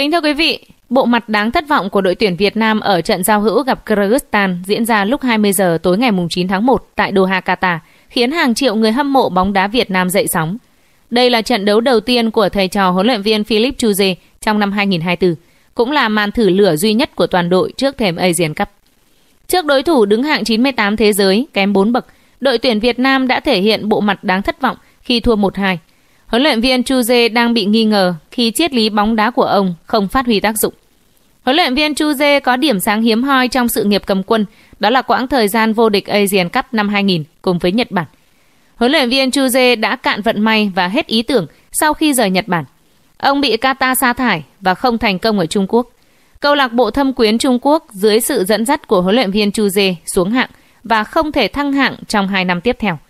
Kính thưa quý vị, bộ mặt đáng thất vọng của đội tuyển Việt Nam ở trận giao hữu gặp Kyrgyzstan diễn ra lúc 20 giờ tối ngày 9 tháng 1 tại Doha, Qatar, khiến hàng triệu người hâm mộ bóng đá Việt Nam dậy sóng. Đây là trận đấu đầu tiên của thầy trò huấn luyện viên Philip Chuze trong năm 2024, cũng là màn thử lửa duy nhất của toàn đội trước thềm Asian Cup. Trước đối thủ đứng hạng 98 thế giới, kém 4 bậc, đội tuyển Việt Nam đã thể hiện bộ mặt đáng thất vọng khi thua 1-2 Huấn luyện viên Chu Jê đang bị nghi ngờ khi triết lý bóng đá của ông không phát huy tác dụng. Huấn luyện viên Chu Jê có điểm sáng hiếm hoi trong sự nghiệp cầm quân, đó là quãng thời gian vô địch Asian Cup năm 2000 cùng với Nhật Bản. Huấn luyện viên Chu Jê đã cạn vận may và hết ý tưởng sau khi rời Nhật Bản. Ông bị Qatar sa thải và không thành công ở Trung Quốc. Câu lạc bộ thâm quyến Trung Quốc dưới sự dẫn dắt của huấn luyện viên Chu Jê xuống hạng và không thể thăng hạng trong hai năm tiếp theo –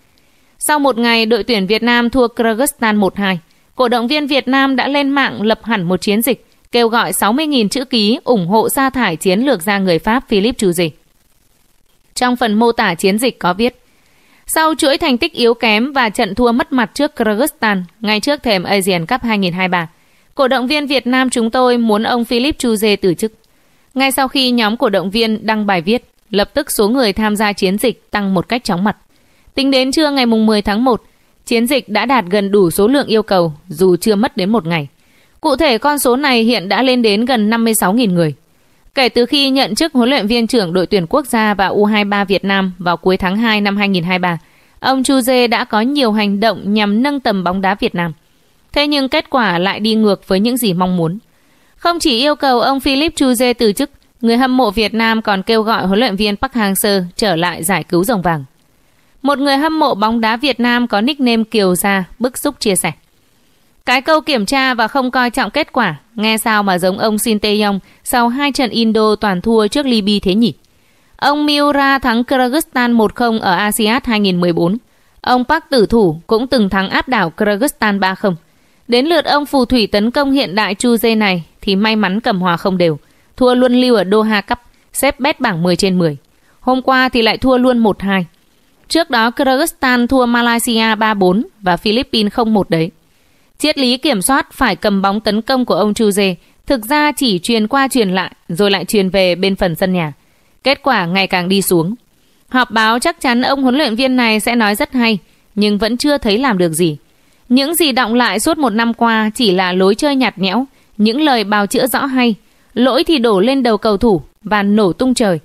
sau một ngày, đội tuyển Việt Nam thua Kyrgyzstan 1-2. Cổ động viên Việt Nam đã lên mạng lập hẳn một chiến dịch kêu gọi 60.000 chữ ký ủng hộ sa thải chiến lược gia người Pháp Philip Chuzi. Trong phần mô tả chiến dịch có viết, sau chuỗi thành tích yếu kém và trận thua mất mặt trước Kyrgyzstan ngay trước thềm Asian Cup 2023, cổ động viên Việt Nam chúng tôi muốn ông Philip Chuze từ chức. Ngay sau khi nhóm cổ động viên đăng bài viết, lập tức số người tham gia chiến dịch tăng một cách chóng mặt. Tính đến trưa ngày 10 tháng 1, chiến dịch đã đạt gần đủ số lượng yêu cầu dù chưa mất đến một ngày. Cụ thể con số này hiện đã lên đến gần 56.000 người. Kể từ khi nhận chức huấn luyện viên trưởng đội tuyển quốc gia và U23 Việt Nam vào cuối tháng 2 năm 2023, ông Chu Dê đã có nhiều hành động nhằm nâng tầm bóng đá Việt Nam. Thế nhưng kết quả lại đi ngược với những gì mong muốn. Không chỉ yêu cầu ông Philip Chu Dê từ chức, người hâm mộ Việt Nam còn kêu gọi huấn luyện viên Park Hang-seo trở lại giải cứu rồng vàng. Một người hâm mộ bóng đá Việt Nam có nickname Kiều Gia bức xúc chia sẻ. Cái câu kiểm tra và không coi trọng kết quả, nghe sao mà giống ông Shin Tae-yong sau hai trận Indo toàn thua trước Libya thế nhỉ? Ông Miura thắng Kyrgyzstan 1-0 ở ASEAN 2014. Ông Park Tử Thủ cũng từng thắng áp đảo Kyrgyzstan 3-0. Đến lượt ông phù thủy tấn công hiện đại Chu Dê này thì may mắn cầm hòa không đều. Thua luôn lưu ở Doha Cup, xếp bét bảng 10 trên 10. Hôm qua thì lại thua luôn 1-2. Trước đó Kyrgyzstan thua Malaysia 3-4 và Philippines 0-1 đấy. Triết lý kiểm soát phải cầm bóng tấn công của ông Chuze thực ra chỉ truyền qua truyền lại rồi lại truyền về bên phần sân nhà. Kết quả ngày càng đi xuống. Họp báo chắc chắn ông huấn luyện viên này sẽ nói rất hay, nhưng vẫn chưa thấy làm được gì. Những gì động lại suốt một năm qua chỉ là lối chơi nhạt nhẽo, những lời bào chữa rõ hay, lỗi thì đổ lên đầu cầu thủ và nổ tung trời.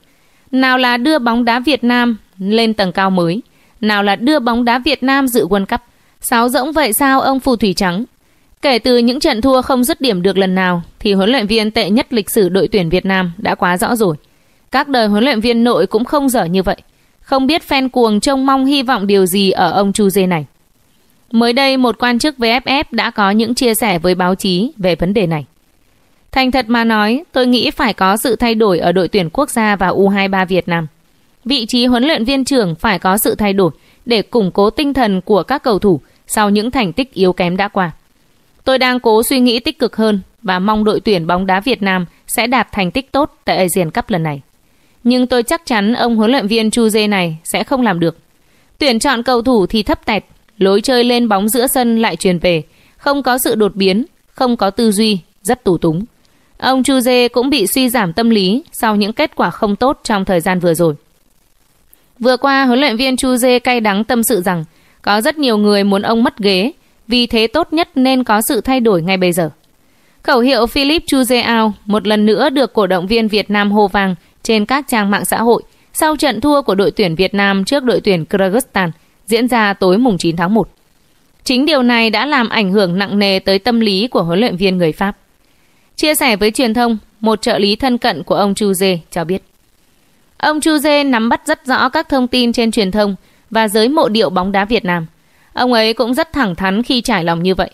Nào là đưa bóng đá Việt Nam lên tầng cao mới. Nào là đưa bóng đá Việt Nam dự World Cup. Sáo rỗng vậy sao ông phù thủy trắng? Kể từ những trận thua không dứt điểm được lần nào thì huấn luyện viên tệ nhất lịch sử đội tuyển Việt Nam đã quá rõ rồi. Các đời huấn luyện viên nội cũng không dở như vậy. Không biết fan cuồng trông mong hy vọng điều gì ở ông Chu Dê này. Mới đây, một quan chức VFF đã có những chia sẻ với báo chí về vấn đề này. Thành thật mà nói, tôi nghĩ phải có sự thay đổi ở đội tuyển quốc gia và U23 Việt Nam vị trí huấn luyện viên trưởng phải có sự thay đổi để củng cố tinh thần của các cầu thủ sau những thành tích yếu kém đã qua. Tôi đang cố suy nghĩ tích cực hơn và mong đội tuyển bóng đá Việt Nam sẽ đạt thành tích tốt tại Asian Cup lần này. Nhưng tôi chắc chắn ông huấn luyện viên Chu Dê này sẽ không làm được. Tuyển chọn cầu thủ thì thấp tẹt, lối chơi lên bóng giữa sân lại truyền về, không có sự đột biến, không có tư duy, rất tù túng. Ông Chu Dê cũng bị suy giảm tâm lý sau những kết quả không tốt trong thời gian vừa rồi. Vừa qua, huấn luyện viên Chu Dê cay đắng tâm sự rằng có rất nhiều người muốn ông mất ghế, vì thế tốt nhất nên có sự thay đổi ngay bây giờ. Khẩu hiệu Philip Chu Dê Ao một lần nữa được cổ động viên Việt Nam hô vang trên các trang mạng xã hội sau trận thua của đội tuyển Việt Nam trước đội tuyển Kyrgyzstan diễn ra tối mùng 9 tháng 1. Chính điều này đã làm ảnh hưởng nặng nề tới tâm lý của huấn luyện viên người Pháp. Chia sẻ với truyền thông, một trợ lý thân cận của ông Chu Dê cho biết. Ông Chu Dê nắm bắt rất rõ các thông tin trên truyền thông và giới mộ điệu bóng đá Việt Nam. Ông ấy cũng rất thẳng thắn khi trải lòng như vậy.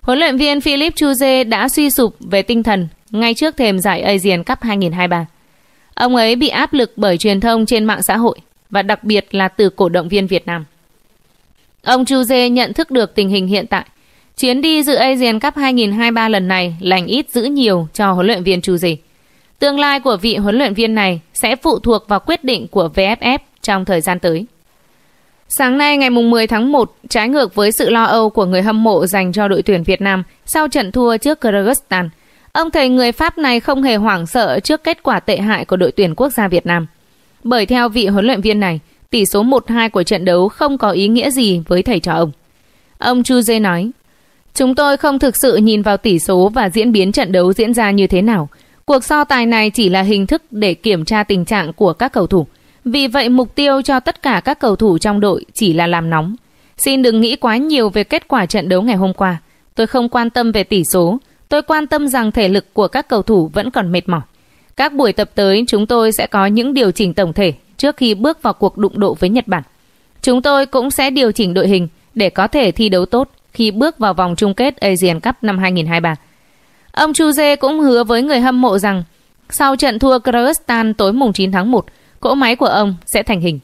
Huấn luyện viên Philip Chu Dê đã suy sụp về tinh thần ngay trước thềm giải Asian Cup 2023. Ông ấy bị áp lực bởi truyền thông trên mạng xã hội và đặc biệt là từ cổ động viên Việt Nam. Ông Chu Dê nhận thức được tình hình hiện tại. Chuyến đi dự Asian Cup 2023 lần này lành ít giữ nhiều cho huấn luyện viên Chu Dê. Tương lai của vị huấn luyện viên này sẽ phụ thuộc vào quyết định của VFF trong thời gian tới. Sáng nay ngày 10 tháng 1, trái ngược với sự lo âu của người hâm mộ dành cho đội tuyển Việt Nam sau trận thua trước Kyrgyzstan, ông thầy người Pháp này không hề hoảng sợ trước kết quả tệ hại của đội tuyển quốc gia Việt Nam. Bởi theo vị huấn luyện viên này, tỷ số 1-2 của trận đấu không có ý nghĩa gì với thầy trò ông. Ông Chu Dê nói, Chúng tôi không thực sự nhìn vào tỷ số và diễn biến trận đấu diễn ra như thế nào – Cuộc so tài này chỉ là hình thức để kiểm tra tình trạng của các cầu thủ. Vì vậy mục tiêu cho tất cả các cầu thủ trong đội chỉ là làm nóng. Xin đừng nghĩ quá nhiều về kết quả trận đấu ngày hôm qua. Tôi không quan tâm về tỷ số, tôi quan tâm rằng thể lực của các cầu thủ vẫn còn mệt mỏi. Các buổi tập tới chúng tôi sẽ có những điều chỉnh tổng thể trước khi bước vào cuộc đụng độ với Nhật Bản. Chúng tôi cũng sẽ điều chỉnh đội hình để có thể thi đấu tốt khi bước vào vòng chung kết Asian Cup năm 2023. Ông Chu Dê cũng hứa với người hâm mộ rằng sau trận thua Kyrgyzstan tối mùng 9 tháng 1, cỗ máy của ông sẽ thành hình.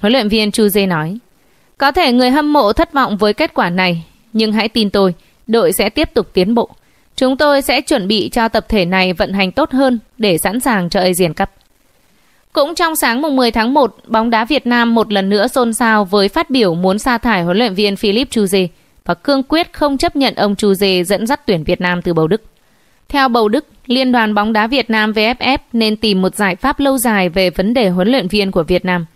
Huấn luyện viên Chu Dê nói, có thể người hâm mộ thất vọng với kết quả này, nhưng hãy tin tôi, đội sẽ tiếp tục tiến bộ. Chúng tôi sẽ chuẩn bị cho tập thể này vận hành tốt hơn để sẵn sàng cho Asian Cup. Cũng trong sáng mùng 10 tháng 1, bóng đá Việt Nam một lần nữa xôn xao với phát biểu muốn sa thải huấn luyện viên Philip Chu Dê và cương quyết không chấp nhận ông Chu Dê dẫn dắt tuyển Việt Nam từ bầu Đức. Theo bầu Đức, Liên đoàn bóng đá Việt Nam VFF nên tìm một giải pháp lâu dài về vấn đề huấn luyện viên của Việt Nam.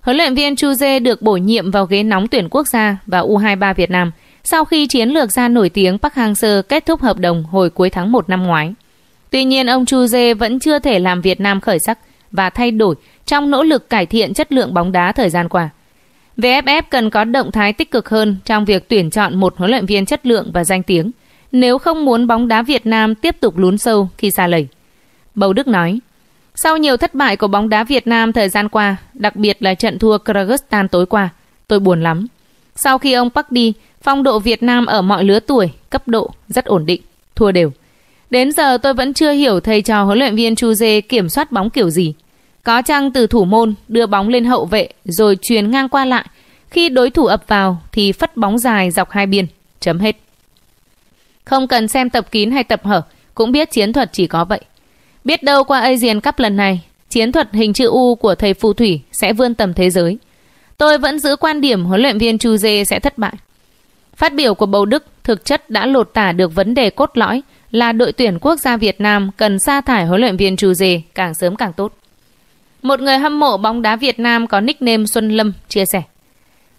Huấn luyện viên Chu Dê được bổ nhiệm vào ghế nóng tuyển quốc gia và U23 Việt Nam sau khi chiến lược gia nổi tiếng Park Hang-seo kết thúc hợp đồng hồi cuối tháng 1 năm ngoái. Tuy nhiên, ông Chu Dê vẫn chưa thể làm Việt Nam khởi sắc và thay đổi trong nỗ lực cải thiện chất lượng bóng đá thời gian qua. VFF cần có động thái tích cực hơn trong việc tuyển chọn một huấn luyện viên chất lượng và danh tiếng, nếu không muốn bóng đá Việt Nam tiếp tục lún sâu khi xa lầy. Bầu Đức nói, sau nhiều thất bại của bóng đá Việt Nam thời gian qua, đặc biệt là trận thua Kyrgyzstan tối qua, tôi buồn lắm. Sau khi ông Park đi, phong độ Việt Nam ở mọi lứa tuổi, cấp độ rất ổn định, thua đều. Đến giờ tôi vẫn chưa hiểu thầy trò huấn luyện viên Chu Dê kiểm soát bóng kiểu gì. Có chăng từ thủ môn đưa bóng lên hậu vệ rồi truyền ngang qua lại. Khi đối thủ ập vào thì phất bóng dài dọc hai biên. Chấm hết. Không cần xem tập kín hay tập hở, cũng biết chiến thuật chỉ có vậy. Biết đâu qua Asian Cup lần này, chiến thuật hình chữ U của thầy phù thủy sẽ vươn tầm thế giới. Tôi vẫn giữ quan điểm huấn luyện viên Chu Dê sẽ thất bại. Phát biểu của Bầu Đức thực chất đã lột tả được vấn đề cốt lõi là đội tuyển quốc gia Việt Nam cần sa thải huấn luyện viên Chu Dê càng sớm càng tốt. Một người hâm mộ bóng đá Việt Nam có nickname Xuân Lâm chia sẻ.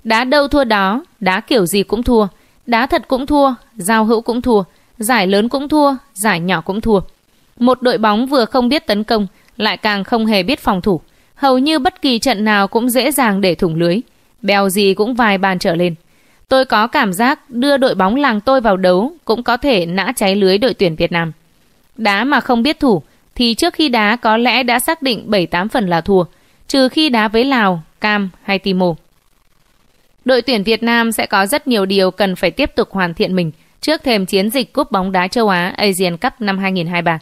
Đá đâu thua đó, đá kiểu gì cũng thua, đá thật cũng thua, giao hữu cũng thua, giải lớn cũng thua, giải nhỏ cũng thua. Một đội bóng vừa không biết tấn công, lại càng không hề biết phòng thủ. Hầu như bất kỳ trận nào cũng dễ dàng để thủng lưới. Bèo gì cũng vài bàn trở lên. Tôi có cảm giác đưa đội bóng làng tôi vào đấu cũng có thể nã cháy lưới đội tuyển Việt Nam. Đá mà không biết thủ, thì trước khi đá có lẽ đã xác định 7-8 phần là thua, trừ khi đá với Lào, Cam hay Timor. Đội tuyển Việt Nam sẽ có rất nhiều điều cần phải tiếp tục hoàn thiện mình trước thềm chiến dịch cúp bóng đá châu Á Asian Cup năm 2023.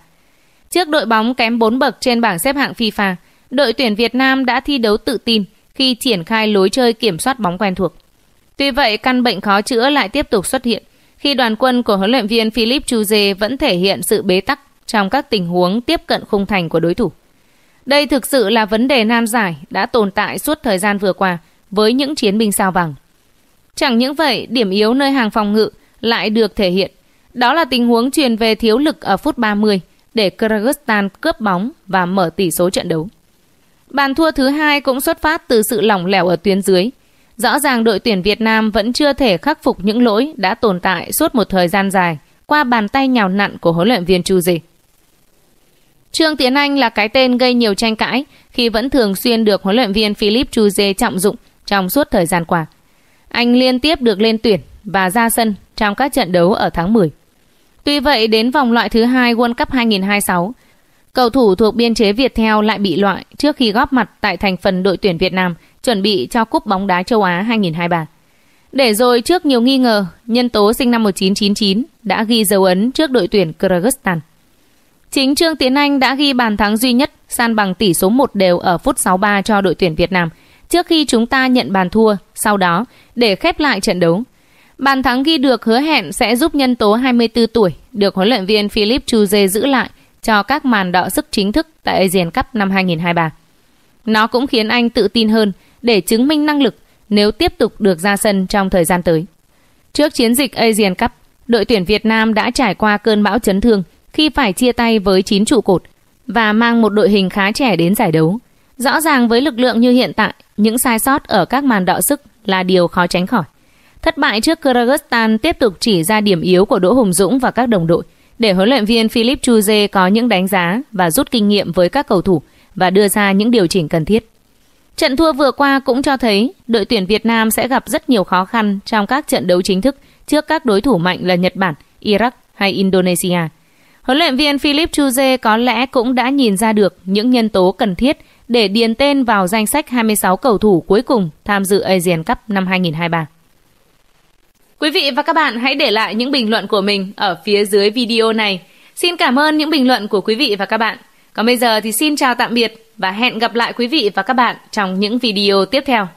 Trước đội bóng kém 4 bậc trên bảng xếp hạng FIFA, đội tuyển Việt Nam đã thi đấu tự tin khi triển khai lối chơi kiểm soát bóng quen thuộc. Tuy vậy, căn bệnh khó chữa lại tiếp tục xuất hiện khi đoàn quân của huấn luyện viên Philip Chuze vẫn thể hiện sự bế tắc trong các tình huống tiếp cận khung thành của đối thủ. Đây thực sự là vấn đề nan giải đã tồn tại suốt thời gian vừa qua với những chiến binh sao vàng. Chẳng những vậy, điểm yếu nơi hàng phòng ngự lại được thể hiện. Đó là tình huống truyền về thiếu lực ở phút 30 để Kyrgyzstan cướp bóng và mở tỷ số trận đấu. Bàn thua thứ hai cũng xuất phát từ sự lỏng lẻo ở tuyến dưới. Rõ ràng đội tuyển Việt Nam vẫn chưa thể khắc phục những lỗi đã tồn tại suốt một thời gian dài qua bàn tay nhào nặn của huấn luyện viên Chu Dịch. Trương Tiến Anh là cái tên gây nhiều tranh cãi khi vẫn thường xuyên được huấn luyện viên Philip Chuze trọng dụng trong suốt thời gian qua. Anh liên tiếp được lên tuyển và ra sân trong các trận đấu ở tháng 10. Tuy vậy đến vòng loại thứ hai World Cup 2026, cầu thủ thuộc biên chế Việt theo lại bị loại trước khi góp mặt tại thành phần đội tuyển Việt Nam chuẩn bị cho cúp bóng đá châu Á 2023. Để rồi trước nhiều nghi ngờ, nhân tố sinh năm 1999 đã ghi dấu ấn trước đội tuyển Kyrgyzstan. Chính Trương Tiến Anh đã ghi bàn thắng duy nhất san bằng tỷ số 1 đều ở phút 63 cho đội tuyển Việt Nam trước khi chúng ta nhận bàn thua sau đó để khép lại trận đấu. Bàn thắng ghi được hứa hẹn sẽ giúp nhân tố 24 tuổi được huấn luyện viên Philip Chuze giữ lại cho các màn đọ sức chính thức tại Asian Cup năm 2023. Nó cũng khiến anh tự tin hơn để chứng minh năng lực nếu tiếp tục được ra sân trong thời gian tới. Trước chiến dịch Asian Cup, đội tuyển Việt Nam đã trải qua cơn bão chấn thương – khi phải chia tay với 9 trụ cột và mang một đội hình khá trẻ đến giải đấu. Rõ ràng với lực lượng như hiện tại, những sai sót ở các màn đọ sức là điều khó tránh khỏi. Thất bại trước Kyrgyzstan tiếp tục chỉ ra điểm yếu của Đỗ Hùng Dũng và các đồng đội để huấn luyện viên Philip Chuze có những đánh giá và rút kinh nghiệm với các cầu thủ và đưa ra những điều chỉnh cần thiết. Trận thua vừa qua cũng cho thấy đội tuyển Việt Nam sẽ gặp rất nhiều khó khăn trong các trận đấu chính thức trước các đối thủ mạnh là Nhật Bản, Iraq hay Indonesia. Huấn luyện viên Philip Chuze có lẽ cũng đã nhìn ra được những nhân tố cần thiết để điền tên vào danh sách 26 cầu thủ cuối cùng tham dự Asian Cup năm 2023. Quý vị và các bạn hãy để lại những bình luận của mình ở phía dưới video này. Xin cảm ơn những bình luận của quý vị và các bạn. Còn bây giờ thì xin chào tạm biệt và hẹn gặp lại quý vị và các bạn trong những video tiếp theo.